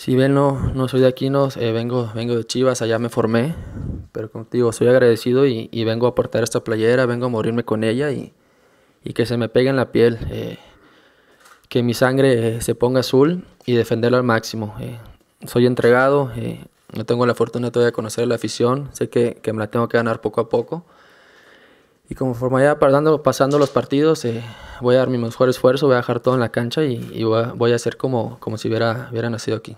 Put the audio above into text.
Si bien no, soy de aquí, eh, vengo, vengo de Chivas, allá me formé, pero contigo soy agradecido y, vengo a portar esta playera, vengo a morirme con ella y, que se me pegue en la piel, eh, que mi sangre eh, se ponga azul y defenderla al máximo. Eh. soy entregado, no tengo la fortuna todavía de conocer la afición, sé que, que me la tengo que ganar poco a poco. Y como vaya pasando, pasando los partidos, eh, voy a dar mi mejor esfuerzo, voy a dejar todo en la cancha y, voy, a, hacer como, como si hubiera, hubiera nacido aquí.